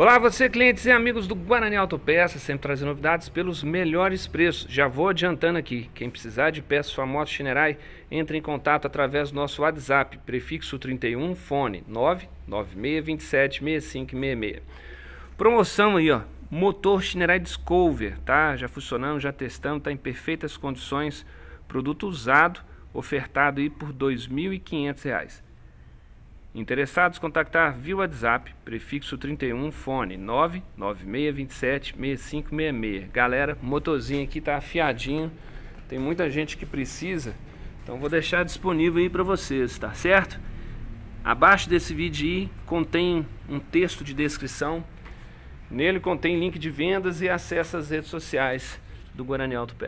Olá, você clientes e amigos do Guarani Autopeças, sempre trazendo novidades pelos melhores preços. Já vou adiantando aqui, quem precisar de peças sua moto Chinerai, entre em contato através do nosso WhatsApp, prefixo 31, fone 996276566. Promoção aí, ó, motor Chinerai Discover, tá? Já funcionando, já testando, tá em perfeitas condições, produto usado, ofertado aí por R$ 2.500. Interessados contactar via WhatsApp, prefixo 31, fone 996276566. Galera, motorzinho aqui tá afiadinho. Tem muita gente que precisa. Então vou deixar disponível aí para vocês, tá certo? Abaixo desse vídeo aí contém um texto de descrição. Nele contém link de vendas e acesso às redes sociais do Guarani Alto Pé.